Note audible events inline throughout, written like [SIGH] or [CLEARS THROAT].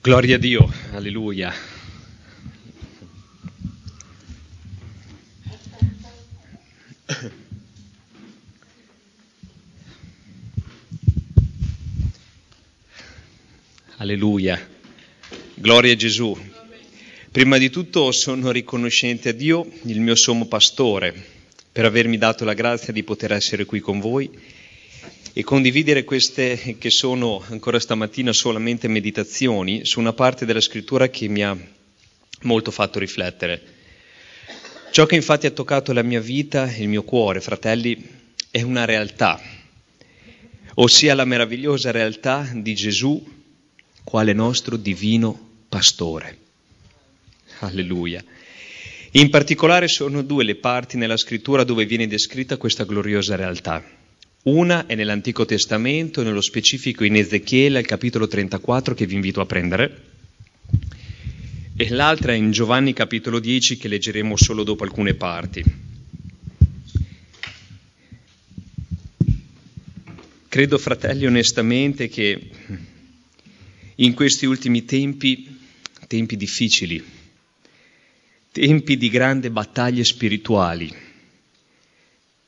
Gloria a Dio, alleluia. Alleluia, gloria a Gesù. Prima di tutto sono riconoscente a Dio, il mio sommo pastore, per avermi dato la grazia di poter essere qui con voi e condividere queste che sono ancora stamattina solamente meditazioni su una parte della scrittura che mi ha molto fatto riflettere. Ciò che infatti ha toccato la mia vita e il mio cuore, fratelli, è una realtà, ossia la meravigliosa realtà di Gesù quale nostro divino pastore. Alleluia. In particolare sono due le parti nella scrittura dove viene descritta questa gloriosa realtà. Una è nell'Antico Testamento, nello specifico in Ezechiele al capitolo 34 che vi invito a prendere, e l'altra è in Giovanni capitolo 10 che leggeremo solo dopo alcune parti. Credo, fratelli, onestamente che in questi ultimi tempi, tempi difficili, tempi di grandi battaglie spirituali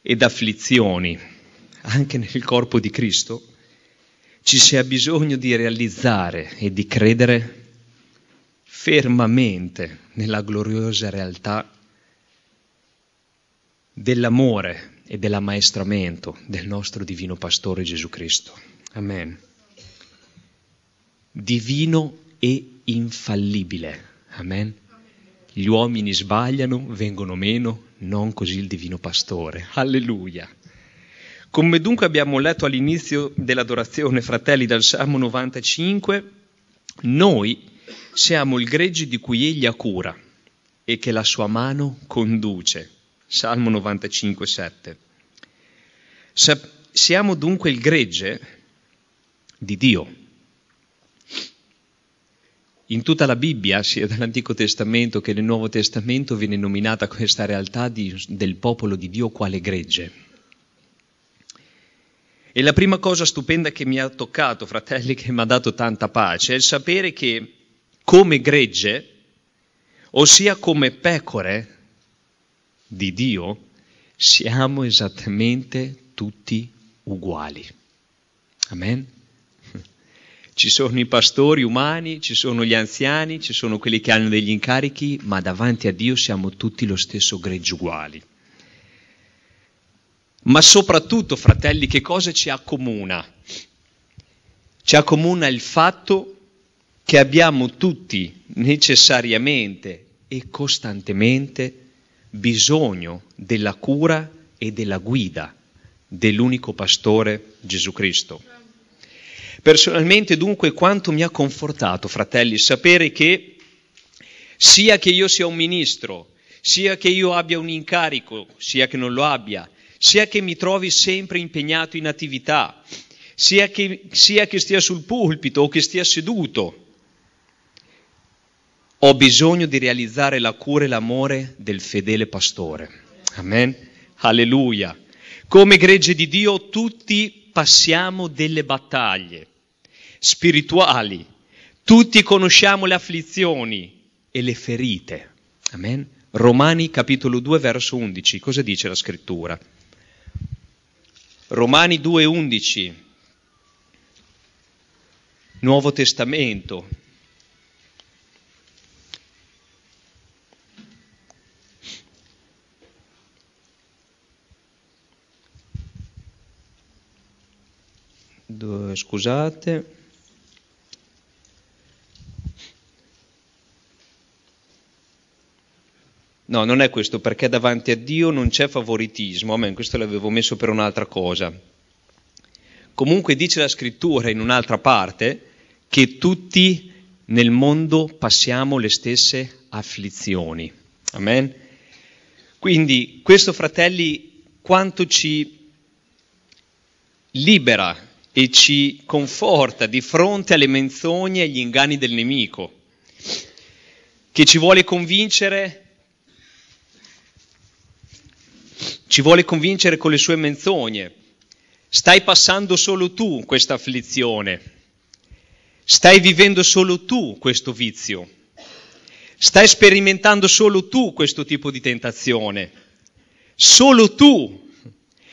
ed afflizioni, anche nel corpo di Cristo, ci sia bisogno di realizzare e di credere fermamente nella gloriosa realtà dell'amore e dell'ammaestramento del nostro divino pastore Gesù Cristo. Amen. Divino e infallibile. Amen. Gli uomini sbagliano, vengono meno, non così il divino pastore. Alleluia. Come dunque abbiamo letto all'inizio dell'adorazione, fratelli, dal Salmo 95, noi siamo il gregge di cui egli ha cura e che la sua mano conduce. Salmo 95, 7. siamo dunque il gregge di Dio. In tutta la Bibbia, sia dall'Antico Testamento che nel Nuovo Testamento, viene nominata questa realtà di, del popolo di Dio quale gregge. E la prima cosa stupenda che mi ha toccato, fratelli, che mi ha dato tanta pace, è il sapere che come gregge, ossia come pecore di Dio, siamo esattamente tutti uguali. Amen? [LAUGHS] Ci sono i pastori umani, ci sono gli anziani, ci sono quelli che hanno degli incarichi, ma davanti a Dio siamo tutti lo stesso gregge uguali. Ma soprattutto, fratelli, che cosa ci accomuna? Ci accomuna il fatto che abbiamo tutti necessariamente e costantemente bisogno della cura e della guida dell'unico pastore Gesù Cristo. Personalmente dunque quanto mi ha confortato, fratelli, sapere che sia che io sia un ministro, sia che io abbia un incarico, sia che non lo abbia, sia che mi trovi sempre impegnato in attività, sia che, sia che stia sul pulpito o che stia seduto. Ho bisogno di realizzare la cura e l'amore del fedele pastore. Amen. Alleluia. Come gregge di Dio tutti passiamo delle battaglie spirituali, tutti conosciamo le afflizioni e le ferite. Amen. Romani capitolo 2 verso 11, cosa dice la scrittura? Romani 2.11, Nuovo Testamento. scusate. No, non è questo, perché davanti a Dio non c'è favoritismo, amen, questo l'avevo messo per un'altra cosa. Comunque dice la scrittura in un'altra parte che tutti nel mondo passiamo le stesse afflizioni. Amen. Quindi questo, fratelli, quanto ci libera e ci conforta di fronte alle menzogne e agli inganni del nemico, che ci vuole convincere ci vuole convincere con le sue menzogne. Stai passando solo tu questa afflizione, stai vivendo solo tu questo vizio, stai sperimentando solo tu questo tipo di tentazione, solo tu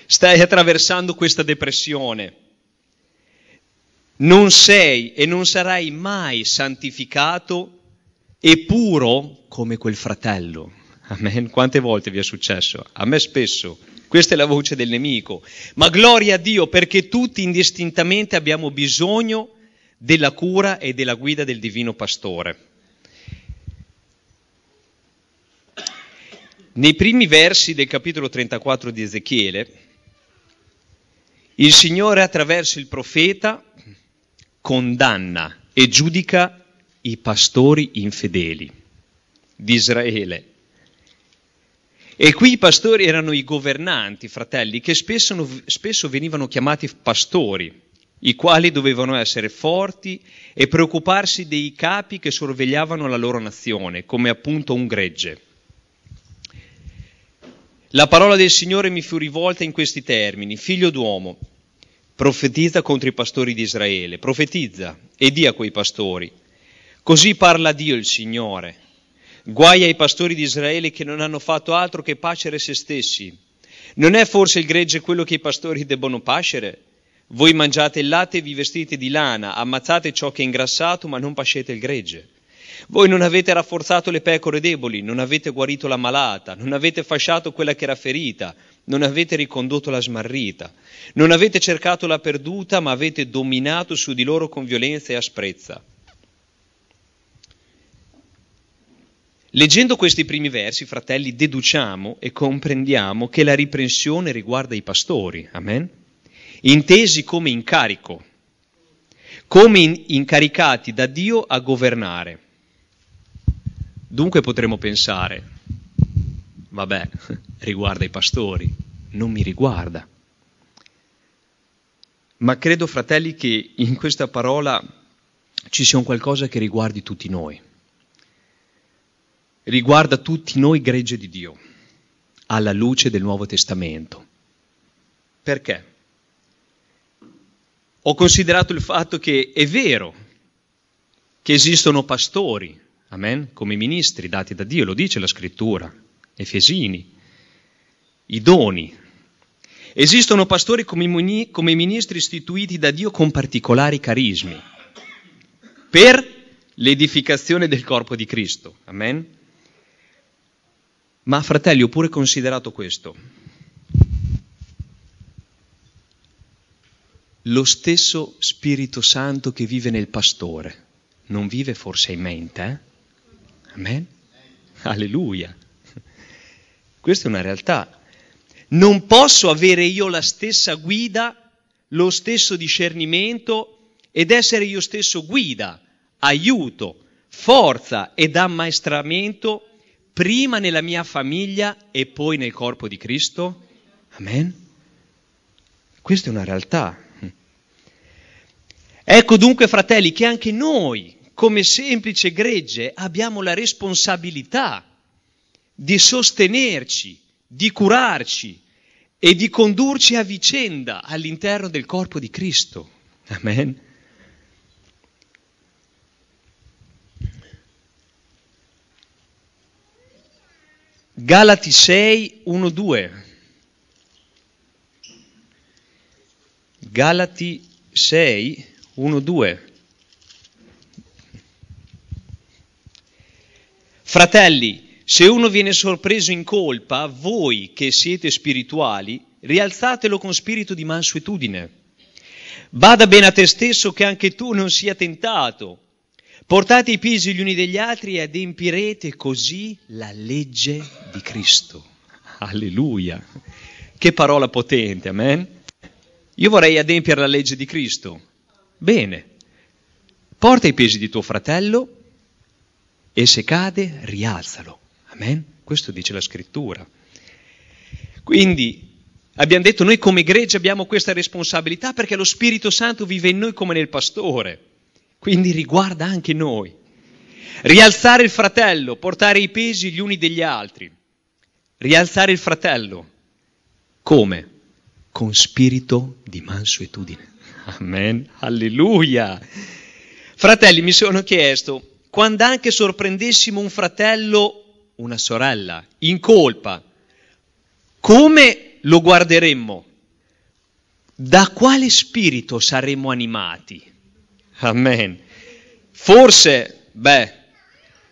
stai attraversando questa depressione. Non sei e non sarai mai santificato e puro come quel fratello. Amen. Quante volte vi è successo? A me spesso. Questa è la voce del nemico. Ma gloria a Dio perché tutti indistintamente abbiamo bisogno della cura e della guida del divino pastore. Nei primi versi del capitolo 34 di Ezechiele, il Signore attraverso il profeta condanna e giudica i pastori infedeli di Israele e qui i pastori erano i governanti, fratelli, che spesso, spesso venivano chiamati pastori, i quali dovevano essere forti e preoccuparsi dei capi che sorvegliavano la loro nazione, come appunto un gregge. La parola del Signore mi fu rivolta in questi termini, figlio d'uomo, profetizza contro i pastori di Israele, profetizza e dia a quei pastori, così parla Dio il Signore, Guai ai pastori di Israele che non hanno fatto altro che pacere se stessi. Non è forse il gregge quello che i pastori debbono pascere? Voi mangiate il latte e vi vestite di lana, ammazzate ciò che è ingrassato, ma non pascete il gregge. Voi non avete rafforzato le pecore deboli, non avete guarito la malata, non avete fasciato quella che era ferita, non avete ricondotto la smarrita, non avete cercato la perduta, ma avete dominato su di loro con violenza e asprezza. Leggendo questi primi versi, fratelli, deduciamo e comprendiamo che la riprensione riguarda i pastori, amen? Intesi come incarico, come in- incaricati da Dio a governare. Dunque potremmo pensare, vabbè, [LAUGHS] riguarda i pastori, non mi riguarda. Ma credo, fratelli, che in questa parola ci sia un qualcosa che riguardi tutti noi riguarda tutti noi gregge di Dio, alla luce del Nuovo Testamento. Perché? Ho considerato il fatto che è vero che esistono pastori, amen, come ministri dati da Dio, lo dice la scrittura, Efesini, i doni. Esistono pastori come, come ministri istituiti da Dio con particolari carismi per l'edificazione del corpo di Cristo, amen ma fratelli, ho pure considerato questo. Lo stesso Spirito Santo che vive nel pastore, non vive forse in mente? Eh? Amen? Alleluia. Questa è una realtà. Non posso avere io la stessa guida, lo stesso discernimento ed essere io stesso guida, aiuto, forza ed ammaestramento prima nella mia famiglia e poi nel corpo di Cristo? Amen? Questa è una realtà. Ecco dunque, fratelli, che anche noi, come semplice gregge, abbiamo la responsabilità di sostenerci, di curarci e di condurci a vicenda all'interno del corpo di Cristo. Amen? Galati 6, 1, 2. Galati 6, 1, 2. Fratelli, se uno viene sorpreso in colpa, voi che siete spirituali, rialzatelo con spirito di mansuetudine. Bada bene a te stesso che anche tu non sia tentato. Portate i pesi gli uni degli altri e adempirete così la legge di Cristo. Alleluia. Che parola potente, amen. Io vorrei adempiere la legge di Cristo. Bene. Porta i pesi di tuo fratello e se cade rialzalo. Amen. Questo dice la scrittura. Quindi Abbiamo detto noi come gregge abbiamo questa responsabilità perché lo Spirito Santo vive in noi come nel pastore quindi riguarda anche noi. Rialzare il fratello, portare i pesi gli uni degli altri. Rialzare il fratello. Come? Con spirito di mansuetudine. Amen. Alleluia. Fratelli, mi sono chiesto, quando anche sorprendessimo un fratello, una sorella, in colpa, come lo guarderemmo? Da quale spirito saremmo animati? Amen. Forse, beh,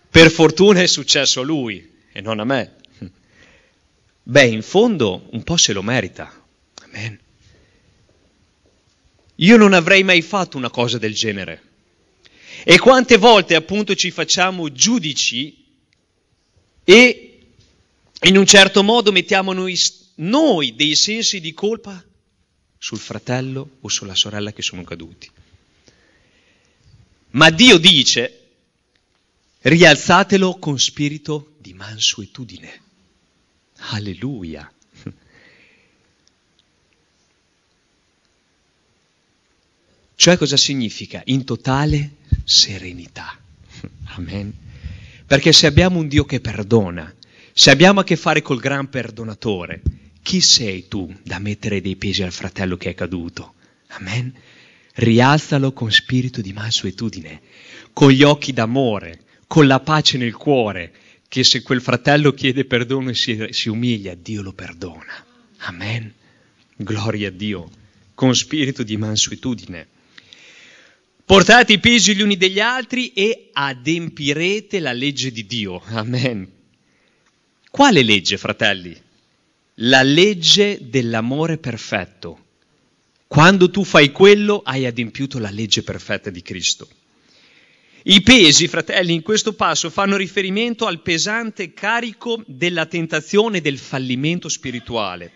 per fortuna è successo a lui e non a me. Beh, in fondo un po' se lo merita. Amen. Io non avrei mai fatto una cosa del genere. E quante volte appunto ci facciamo giudici e in un certo modo mettiamo noi, noi dei sensi di colpa sul fratello o sulla sorella che sono caduti. Ma Dio dice, rialzatelo con spirito di mansuetudine. Alleluia. [LAUGHS] Cioè cosa significa? In totale serenità. Amen. Perché se abbiamo un Dio che perdona, se abbiamo a che fare col gran perdonatore, chi sei tu da mettere dei pesi al fratello che è caduto? Amen rialzalo con spirito di mansuetudine, con gli occhi d'amore, con la pace nel cuore, che se quel fratello chiede perdono e si, si umilia, Dio lo perdona. Amen. Gloria a Dio, con spirito di mansuetudine. Portate i pesi gli uni degli altri e adempirete la legge di Dio. Amen. Quale legge, fratelli? La legge dell'amore perfetto quando tu fai quello hai adempiuto la legge perfetta di Cristo. I pesi, fratelli, in questo passo fanno riferimento al pesante carico della tentazione e del fallimento spirituale.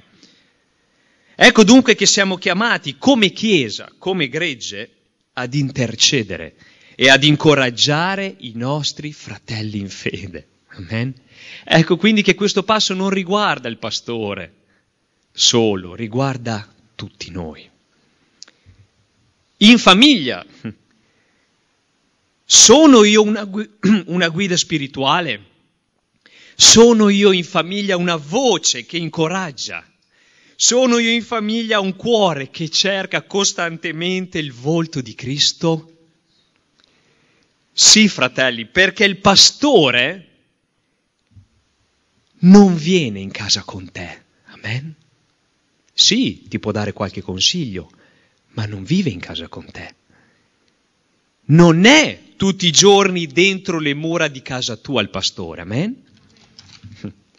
Ecco dunque che siamo chiamati come Chiesa, come gregge, ad intercedere e ad incoraggiare i nostri fratelli in fede. Amen. Ecco quindi che questo passo non riguarda il pastore solo, riguarda tutti noi in famiglia. Sono io una, gu- [CLEARS THROAT] una guida spirituale? Sono io in famiglia una voce che incoraggia? Sono io in famiglia un cuore che cerca costantemente il volto di Cristo? Sì, fratelli, perché il pastore non viene in casa con te. Amen? Sì, ti può dare qualche consiglio, ma non vive in casa con te. Non è tutti i giorni dentro le mura di casa tua il pastore, amen?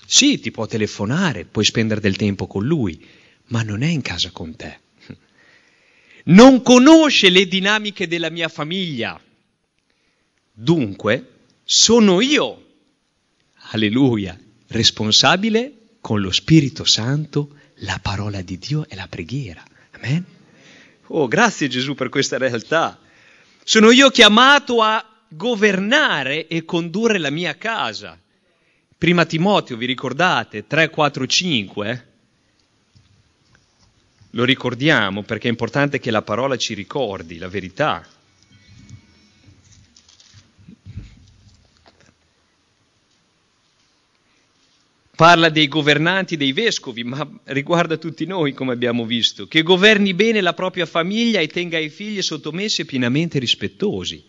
Sì, ti può telefonare, puoi spendere del tempo con lui, ma non è in casa con te. Non conosce le dinamiche della mia famiglia. Dunque, sono io, alleluia, responsabile con lo Spirito Santo, la parola di Dio e la preghiera. Amen? Oh, grazie Gesù per questa realtà. Sono io chiamato a governare e condurre la mia casa. Prima Timoteo, vi ricordate, 3, 4, 5? Lo ricordiamo perché è importante che la parola ci ricordi la verità. parla dei governanti, dei vescovi, ma riguarda tutti noi, come abbiamo visto, che governi bene la propria famiglia e tenga i figli sottomessi e pienamente rispettosi.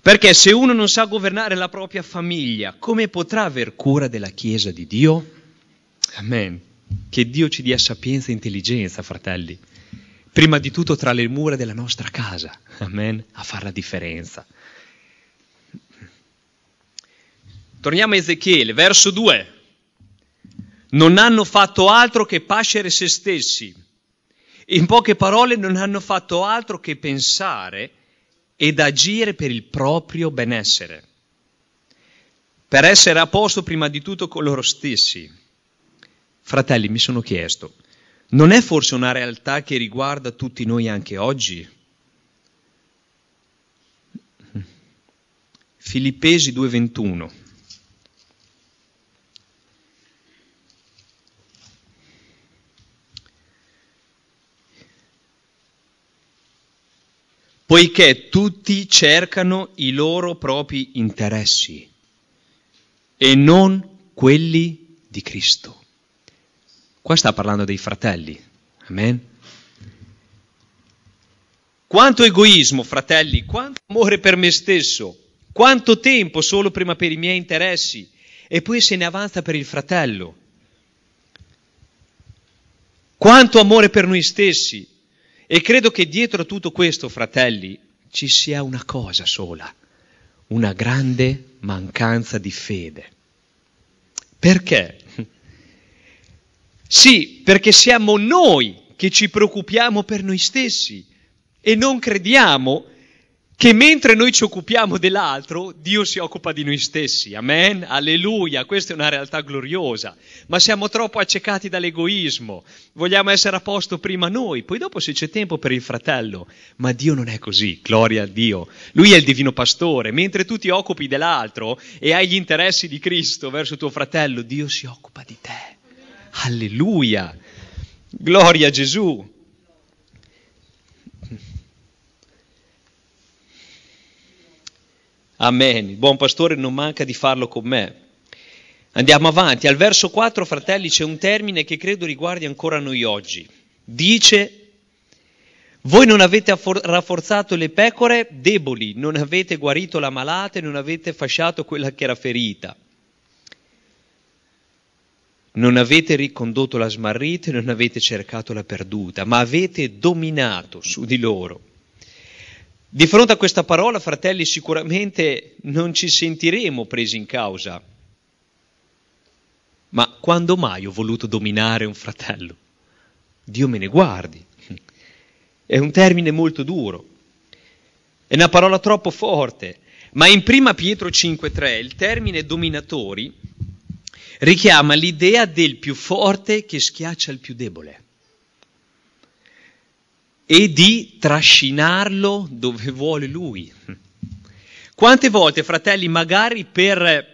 Perché se uno non sa governare la propria famiglia, come potrà aver cura della Chiesa di Dio? Amen. Che Dio ci dia sapienza e intelligenza, fratelli. Prima di tutto tra le mura della nostra casa, amen, a fare la differenza. Torniamo a Ezechiele, verso 2 non hanno fatto altro che pascere se stessi. In poche parole non hanno fatto altro che pensare ed agire per il proprio benessere, per essere a posto prima di tutto con loro stessi. Fratelli, mi sono chiesto, non è forse una realtà che riguarda tutti noi anche oggi? Filippesi 2:21 poiché tutti cercano i loro propri interessi e non quelli di Cristo. Qua sta parlando dei fratelli. Amen. Quanto egoismo, fratelli, quanto amore per me stesso, quanto tempo solo prima per i miei interessi e poi se ne avanza per il fratello. Quanto amore per noi stessi e credo che dietro a tutto questo, fratelli, ci sia una cosa sola, una grande mancanza di fede. Perché? [LAUGHS] Sì, perché siamo noi che ci preoccupiamo per noi stessi e non crediamo che mentre noi ci occupiamo dell'altro, Dio si occupa di noi stessi. Amen? Alleluia, questa è una realtà gloriosa. Ma siamo troppo accecati dall'egoismo. Vogliamo essere a posto prima noi, poi dopo se c'è tempo per il fratello. Ma Dio non è così, gloria a Dio. Lui è il divino pastore. Mentre tu ti occupi dell'altro e hai gli interessi di Cristo verso tuo fratello, Dio si occupa di te. Alleluia. Gloria a Gesù. Amen. Il buon pastore non manca di farlo con me. Andiamo avanti. Al verso 4, fratelli, c'è un termine che credo riguardi ancora noi oggi. Dice, voi non avete rafforzato le pecore deboli, non avete guarito la malata e non avete fasciato quella che era ferita. Non avete ricondotto la smarrita e non avete cercato la perduta, ma avete dominato su di loro di fronte a questa parola, fratelli, sicuramente non ci sentiremo presi in causa. Ma quando mai ho voluto dominare un fratello? Dio me ne guardi. È un termine molto duro, è una parola troppo forte, ma in 1 Pietro 5.3 il termine dominatori richiama l'idea del più forte che schiaccia il più debole e di trascinarlo dove vuole lui. Quante volte, fratelli, magari per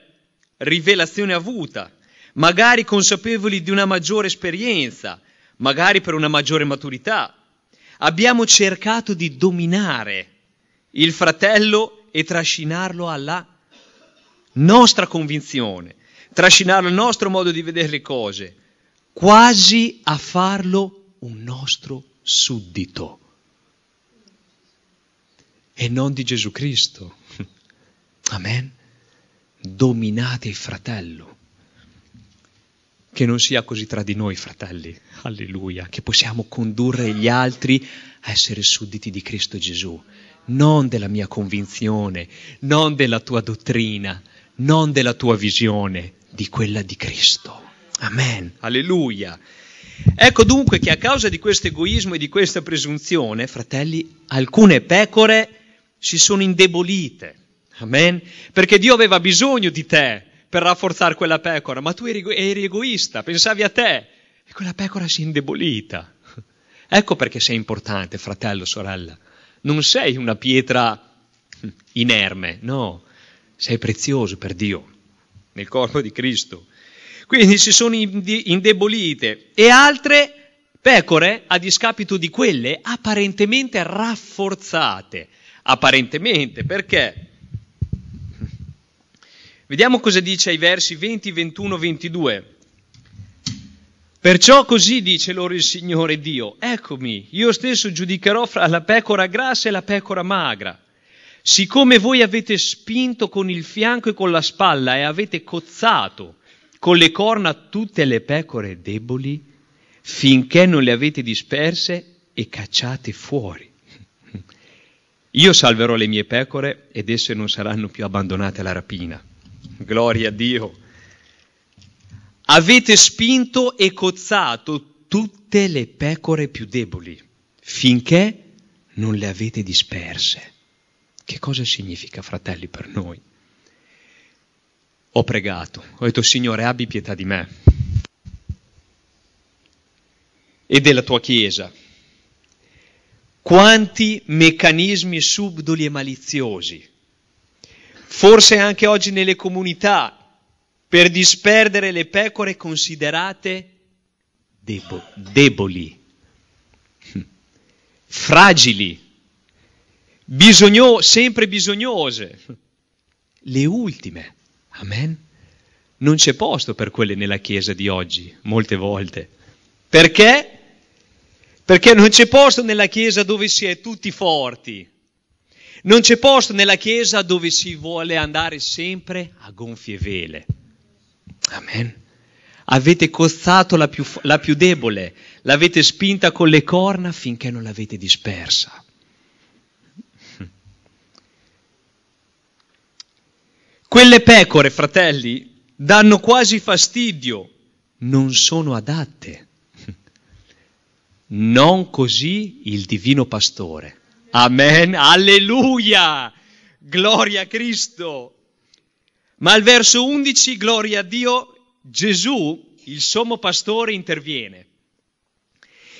rivelazione avuta, magari consapevoli di una maggiore esperienza, magari per una maggiore maturità, abbiamo cercato di dominare il fratello e trascinarlo alla nostra convinzione, trascinarlo al nostro modo di vedere le cose, quasi a farlo un nostro suddito e non di Gesù Cristo. [LAUGHS] Amen. Dominate il fratello. Che non sia così tra di noi, fratelli. Alleluia. Che possiamo condurre gli altri a essere sudditi di Cristo Gesù. Non della mia convinzione, non della tua dottrina, non della tua visione, di quella di Cristo. Amen. Alleluia. Ecco dunque che a causa di questo egoismo e di questa presunzione, fratelli, alcune pecore si sono indebolite. Amen? Perché Dio aveva bisogno di te per rafforzare quella pecora, ma tu eri, eri egoista, pensavi a te e quella pecora si è indebolita. [LAUGHS] Ecco perché sei importante, fratello, sorella. Non sei una pietra inerme, no, sei prezioso per Dio nel corpo di Cristo. Quindi si sono indebolite e altre pecore a discapito di quelle apparentemente rafforzate. Apparentemente, perché? Vediamo cosa dice ai versi 20, 21, 22. Perciò così dice loro il Signore Dio, eccomi, io stesso giudicherò fra la pecora grassa e la pecora magra. Siccome voi avete spinto con il fianco e con la spalla e avete cozzato con le corna tutte le pecore deboli, finché non le avete disperse e cacciate fuori. Io salverò le mie pecore ed esse non saranno più abbandonate alla rapina. Gloria a Dio. Avete spinto e cozzato tutte le pecore più deboli, finché non le avete disperse. Che cosa significa, fratelli, per noi? ho pregato, ho detto Signore abbi pietà di me e della tua Chiesa. Quanti meccanismi subdoli e maliziosi, forse anche oggi nelle comunità, per disperdere le pecore considerate debo- deboli, fragili, bisogno- sempre bisognose, le ultime. Amen. Non c'è posto per quelle nella Chiesa di oggi, molte volte. Perché? Perché non c'è posto nella Chiesa dove si è tutti forti. Non c'è posto nella Chiesa dove si vuole andare sempre a gonfie vele. Amen. Avete cozzato la più, la più debole, l'avete spinta con le corna finché non l'avete dispersa. Quelle pecore, fratelli, danno quasi fastidio, non sono adatte. [LAUGHS] Non così il divino pastore. Amen, alleluia, gloria a Cristo. Ma al verso 11, gloria a Dio, Gesù, il sommo pastore, interviene.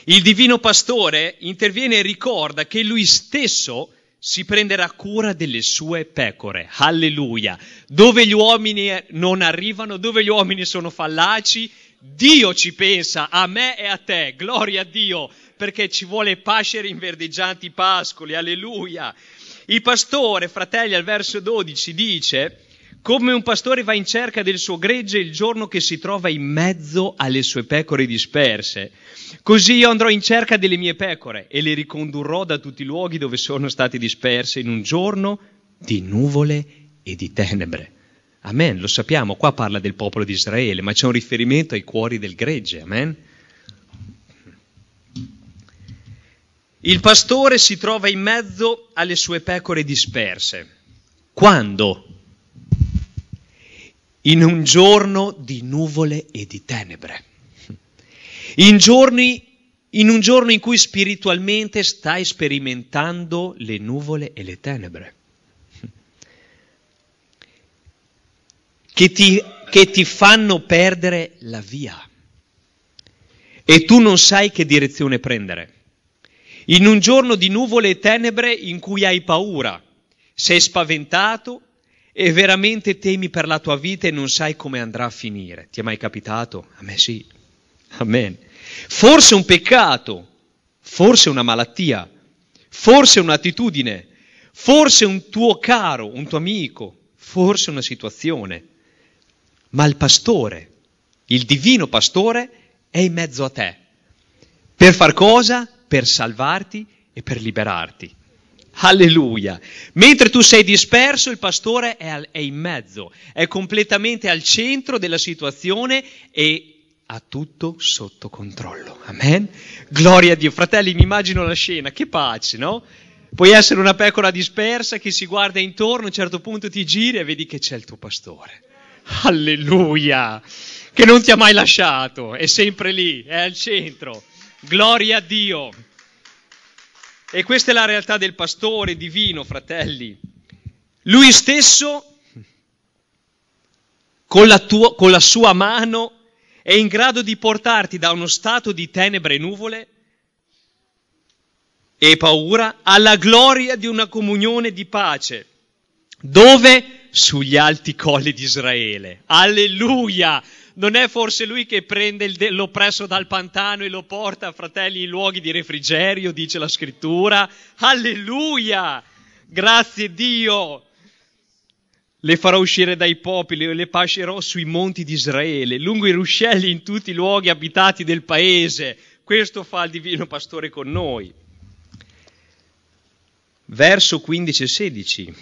Il divino pastore interviene e ricorda che lui stesso è si prenderà cura delle sue pecore. Alleluia. Dove gli uomini non arrivano, dove gli uomini sono fallaci, Dio ci pensa, a me e a te. Gloria a Dio, perché ci vuole pascere in verdeggianti pascoli. Alleluia. Il pastore, fratelli, al verso 12 dice come un pastore va in cerca del suo gregge il giorno che si trova in mezzo alle sue pecore disperse, così io andrò in cerca delle mie pecore e le ricondurrò da tutti i luoghi dove sono state disperse in un giorno di nuvole e di tenebre. Amen, lo sappiamo, qua parla del popolo di Israele, ma c'è un riferimento ai cuori del gregge, amen. Il pastore si trova in mezzo alle sue pecore disperse. Quando in un giorno di nuvole e di tenebre, in, giorni, in un giorno in cui spiritualmente stai sperimentando le nuvole e le tenebre, che ti, che ti fanno perdere la via e tu non sai che direzione prendere. In un giorno di nuvole e tenebre in cui hai paura, sei spaventato, e veramente temi per la tua vita e non sai come andrà a finire. Ti è mai capitato? A me sì. Amen. Forse un peccato, forse una malattia, forse un'attitudine, forse un tuo caro, un tuo amico, forse una situazione. Ma il pastore, il divino pastore, è in mezzo a te. Per far cosa? Per salvarti e per liberarti. Alleluia. Mentre tu sei disperso, il pastore è, al, è, in mezzo, è completamente al centro della situazione e ha tutto sotto controllo. Amen. Gloria a Dio. Fratelli, mi immagino la scena, che pace, no? Puoi essere una pecora dispersa che si guarda intorno, a un certo punto ti giri e vedi che c'è il tuo pastore. Alleluia. Che non ti ha mai lasciato, è sempre lì, è al centro. Gloria a Dio. E questa è la realtà del pastore divino, fratelli. Lui stesso, con la, tua, con la sua mano, è in grado di portarti da uno stato di tenebre e nuvole e paura alla gloria di una comunione di pace, dove sugli alti colli di Israele. Alleluia! Non è forse lui che prende de- l'oppresso dal pantano e lo porta, fratelli, in luoghi di refrigerio, dice la scrittura. Alleluia! Grazie Dio! Le farò uscire dai popoli, e le pascerò sui monti di Israele, lungo i ruscelli in tutti i luoghi abitati del paese. Questo fa il divino pastore con noi. Verso 15 e 16.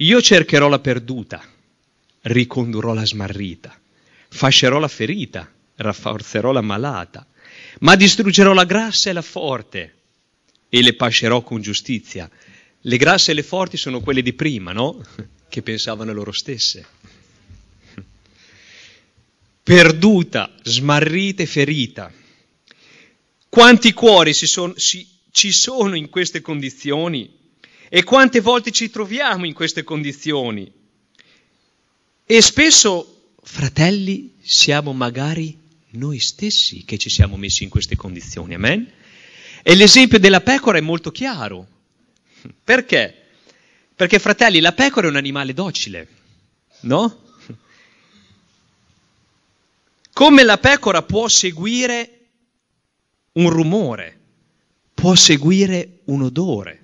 Io cercherò la perduta, ricondurrò la smarrita, fascerò la ferita, rafforzerò la malata, ma distruggerò la grassa e la forte e le pascerò con giustizia. Le grasse e le forti sono quelle di prima, no? [LAUGHS] Che pensavano loro stesse. Perduta, smarrita e ferita. Quanti cuori si son, si, ci sono in queste condizioni e quante volte ci troviamo in queste condizioni? E spesso, fratelli, siamo magari noi stessi che ci siamo messi in queste condizioni, amen? E l'esempio della pecora è molto chiaro. Perché? Perché, fratelli, la pecora è un animale docile, no? Come la pecora può seguire un rumore, può seguire un odore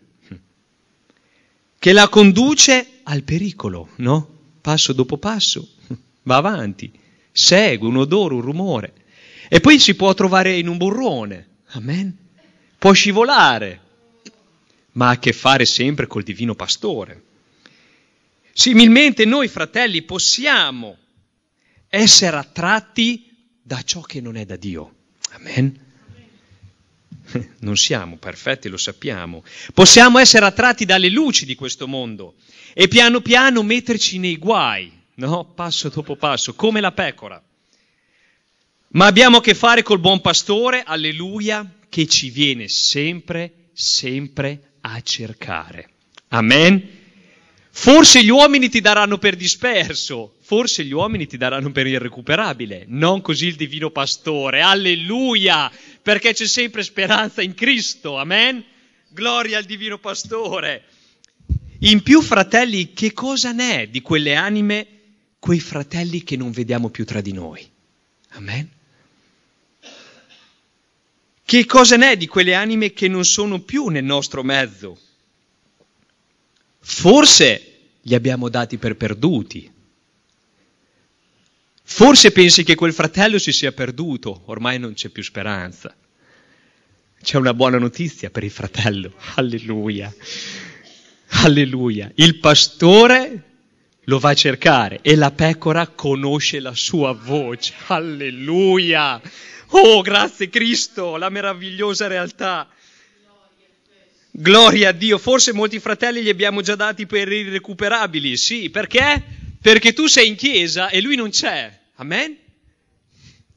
che la conduce al pericolo, no? Passo dopo passo, [LAUGHS] va avanti, segue un odore, un rumore. E poi si può trovare in un burrone, amen? Può scivolare, ma ha a che fare sempre col divino pastore. Similmente noi fratelli possiamo essere attratti da ciò che non è da Dio. Amen. [LAUGHS] Non siamo perfetti, lo sappiamo. Possiamo essere attratti dalle luci di questo mondo e piano piano metterci nei guai, no? Passo dopo passo, come la pecora. Ma abbiamo a che fare col buon pastore, alleluia, che ci viene sempre, sempre a cercare. Amen. Forse gli uomini ti daranno per disperso, forse gli uomini ti daranno per irrecuperabile, non così il divino pastore. Alleluia! Perché c'è sempre speranza in Cristo, amen? Gloria al divino pastore. In più, fratelli, che cosa ne è di quelle anime, quei fratelli che non vediamo più tra di noi? Amen? Che cosa ne è di quelle anime che non sono più nel nostro mezzo? Forse li abbiamo dati per perduti. Forse pensi che quel fratello si sia perduto, ormai non c'è più speranza. C'è una buona notizia per il fratello, alleluia, alleluia. Il pastore lo va a cercare e la pecora conosce la sua voce, alleluia. Oh, grazie Cristo, la meravigliosa realtà. Gloria a Dio, forse molti fratelli li abbiamo già dati per irrecuperabili, sì, perché? Perché tu sei in chiesa e lui non c'è. Amen?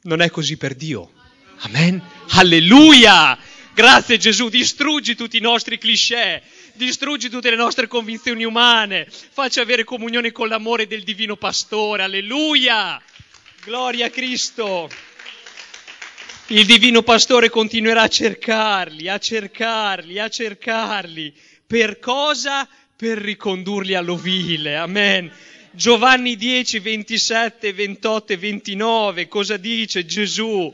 Non è così per Dio. Amen? Alleluia! Grazie Gesù, distruggi tutti i nostri cliché, distruggi tutte le nostre convinzioni umane, facci avere comunione con l'amore del divino pastore. Alleluia! Gloria a Cristo! Il divino pastore continuerà a cercarli, a cercarli, a cercarli. Per cosa? Per ricondurli all'ovile. Amen. Giovanni 10, 27, 28 e 29. Cosa dice Gesù?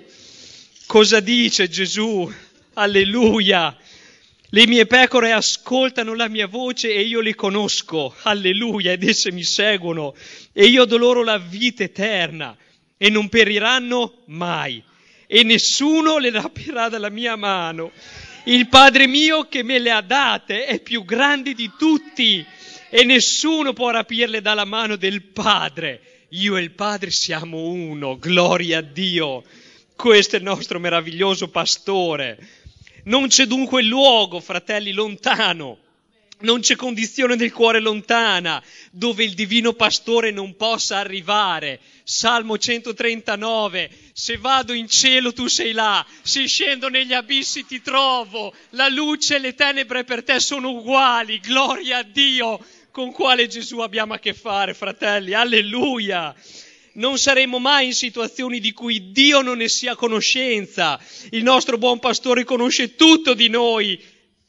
Cosa dice Gesù? Alleluia. Le mie pecore ascoltano la mia voce e io le conosco, alleluia, ed esse mi seguono, e io do loro la vita eterna, e non periranno mai, e nessuno le rapirà dalla mia mano. Il Padre mio che me le ha date è più grande di tutti e nessuno può rapirle dalla mano del Padre. Io e il Padre siamo uno, gloria a Dio. Questo è il nostro meraviglioso pastore. Non c'è dunque luogo, fratelli, lontano non c'è condizione del cuore lontana dove il divino pastore non possa arrivare. Salmo 139, se vado in cielo tu sei là, se scendo negli abissi ti trovo, la luce e le tenebre per te sono uguali, gloria a Dio, con quale Gesù abbiamo a che fare, fratelli, alleluia non saremo mai in situazioni di cui Dio non ne sia conoscenza. Il nostro buon pastore conosce tutto di noi,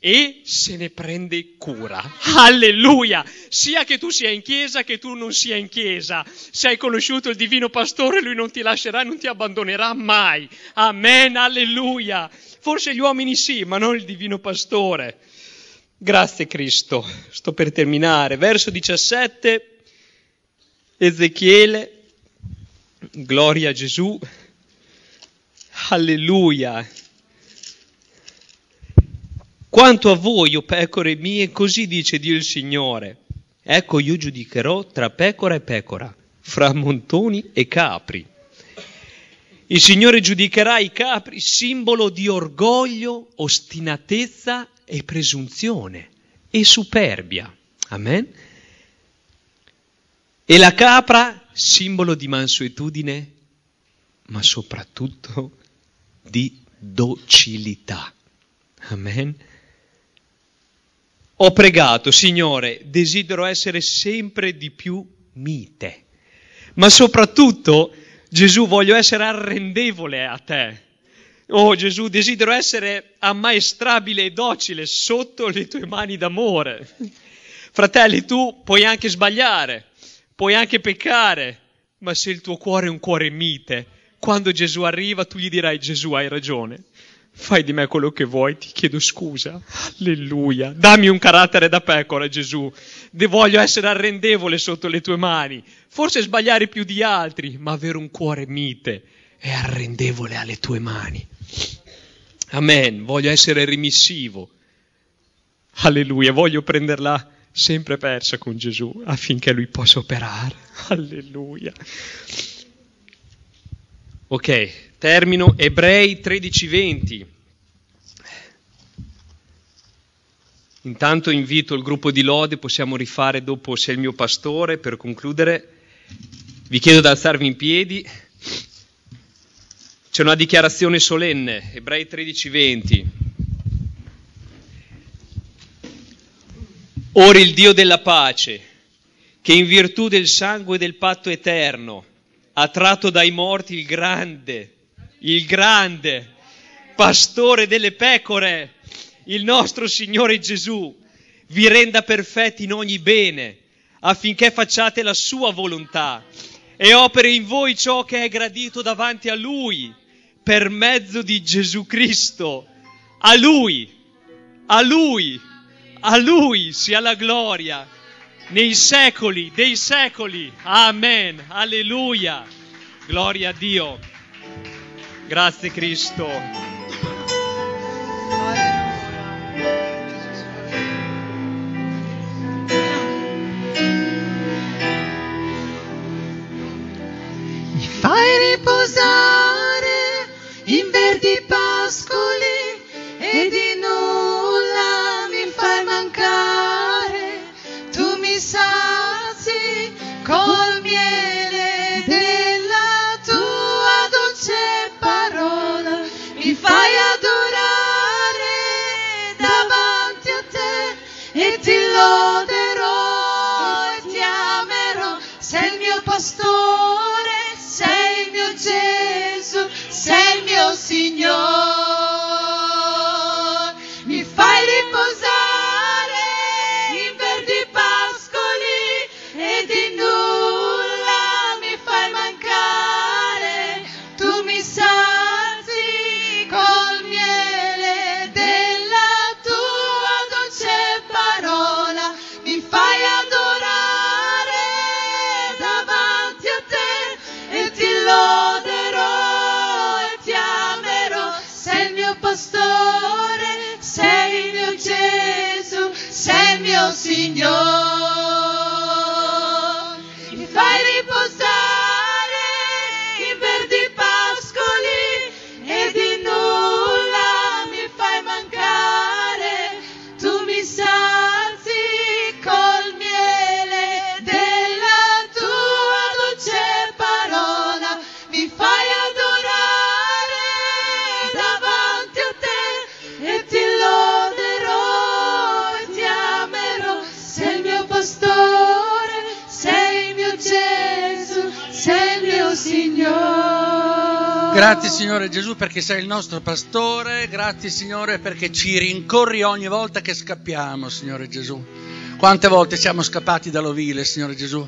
e se ne prende cura. Alleluia! Sia che tu sia in chiesa che tu non sia in chiesa. Se hai conosciuto il divino pastore, lui non ti lascerà e non ti abbandonerà mai. Amen, alleluia! Forse gli uomini sì, ma non il divino pastore. Grazie Cristo. Sto per terminare. Verso 17, Ezechiele, gloria a Gesù. Alleluia! Quanto a voi, o pecore mie, così dice Dio il Signore. Ecco io giudicherò tra pecora e pecora, fra montoni e capri. Il Signore giudicherà i capri, simbolo di orgoglio, ostinatezza e presunzione e superbia. Amen. E la capra, simbolo di mansuetudine, ma soprattutto di docilità. Amen. Ho pregato, Signore, desidero essere sempre di più mite, ma soprattutto, Gesù, voglio essere arrendevole a te. Oh Gesù, desidero essere ammaestrabile e docile sotto le tue mani d'amore. Fratelli, tu puoi anche sbagliare, puoi anche peccare, ma se il tuo cuore è un cuore mite, quando Gesù arriva tu gli dirai Gesù hai ragione. Fai di me quello che vuoi, ti chiedo scusa. Alleluia. Dammi un carattere da pecora, Gesù. De voglio essere arrendevole sotto le tue mani. Forse sbagliare più di altri, ma avere un cuore mite e arrendevole alle tue mani. Amen. Voglio essere rimissivo. Alleluia. Voglio prenderla sempre persa con Gesù affinché lui possa operare. Alleluia. Ok, Termino Ebrei 13:20. Intanto invito il gruppo di lode, possiamo rifare dopo se il mio pastore per concludere. Vi chiedo di alzarvi in piedi. C'è una dichiarazione solenne, Ebrei 13:20. Ora il Dio della pace, che in virtù del sangue del patto eterno ha tratto dai morti il grande il grande pastore delle pecore, il nostro Signore Gesù, vi renda perfetti in ogni bene, affinché facciate la sua volontà e opere in voi ciò che è gradito davanti a Lui, per mezzo di Gesù Cristo. A Lui, a Lui, a Lui sia la gloria nei secoli dei secoli. Amen, alleluia, gloria a Dio. Grazie Cristo. Mi fai riposare in verdi pascoli ed in noi. pastore, sei il mio Gesù, sei il mio Signore. Señor. Grazie Signore Gesù perché sei il nostro pastore, grazie Signore perché ci rincorri ogni volta che scappiamo, Signore Gesù. Quante volte siamo scappati dall'ovile, Signore Gesù?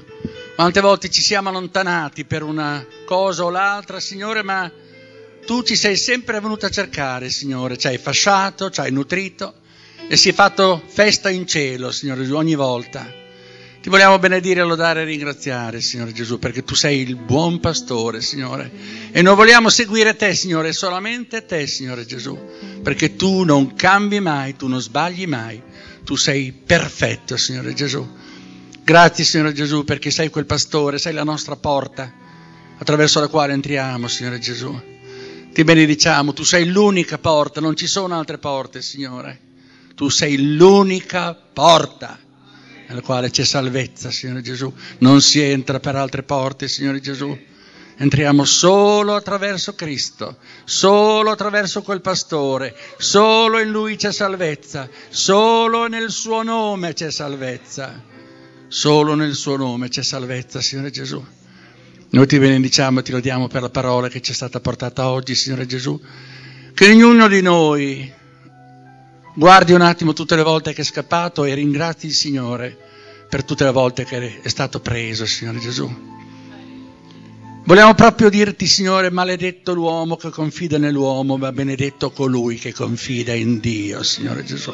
Quante volte ci siamo allontanati per una cosa o l'altra, Signore, ma tu ci sei sempre venuto a cercare, Signore. Ci hai fasciato, ci hai nutrito e si è fatto festa in cielo, Signore Gesù, ogni volta. Ti vogliamo benedire, lodare e ringraziare, Signore Gesù, perché tu sei il buon pastore, Signore. E noi vogliamo seguire te, Signore, solamente te, Signore Gesù, perché tu non cambi mai, tu non sbagli mai, tu sei perfetto, Signore Gesù. Grazie, Signore Gesù, perché sei quel pastore, sei la nostra porta attraverso la quale entriamo, Signore Gesù. Ti benediciamo, tu sei l'unica porta, non ci sono altre porte, Signore. Tu sei l'unica porta nel quale c'è salvezza, Signore Gesù. Non si entra per altre porte, Signore Gesù. Entriamo solo attraverso Cristo, solo attraverso quel pastore, solo in Lui c'è salvezza, solo nel Suo nome c'è salvezza, solo nel Suo nome c'è salvezza, Signore Gesù. Noi ti benediciamo e ti lodiamo per la parola che ci è stata portata oggi, Signore Gesù, che ognuno di noi Guardi un attimo tutte le volte che è scappato e ringrazi il Signore per tutte le volte che è stato preso, Signore Gesù. Vogliamo proprio dirti, Signore, maledetto l'uomo che confida nell'uomo, ma benedetto colui che confida in Dio, Signore Gesù.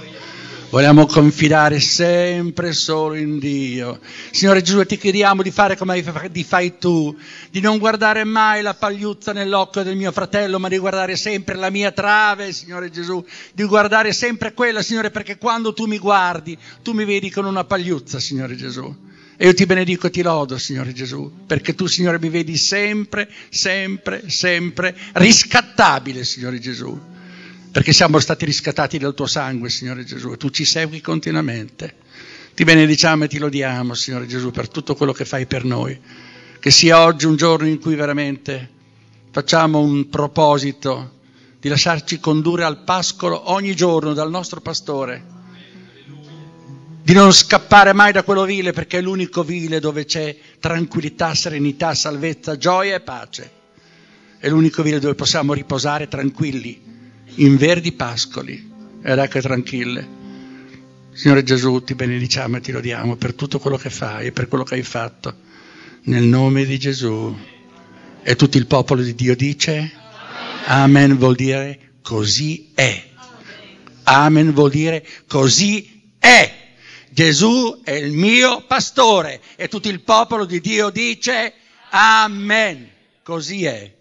Vogliamo confidare sempre solo in Dio. Signore Gesù, ti chiediamo di fare come fai tu, di non guardare mai la pagliuzza nell'occhio del mio fratello, ma di guardare sempre la mia trave, Signore Gesù, di guardare sempre quella, Signore, perché quando tu mi guardi, tu mi vedi con una pagliuzza, Signore Gesù. E io ti benedico e ti lodo, Signore Gesù, perché tu, Signore, mi vedi sempre, sempre, sempre riscattabile, Signore Gesù perché siamo stati riscattati dal tuo sangue, Signore Gesù, e tu ci segui continuamente. Ti benediciamo e ti lodiamo, Signore Gesù, per tutto quello che fai per noi. Che sia oggi un giorno in cui veramente facciamo un proposito di lasciarci condurre al pascolo ogni giorno dal nostro pastore, di non scappare mai da quello vile perché è l'unico vile dove c'è tranquillità, serenità, salvezza, gioia e pace. È l'unico vile dove possiamo riposare tranquilli in verdi pascoli ed acque tranquille. Signore Gesù, ti benediciamo e ti lodiamo per tutto quello che fai e per quello che hai fatto. Nel nome di Gesù. E tutto il popolo di Dio dice? Amen, Amen vuol dire così è. Amen vuol dire così è. Gesù è il mio pastore e tutto il popolo di Dio dice Amen. Così è.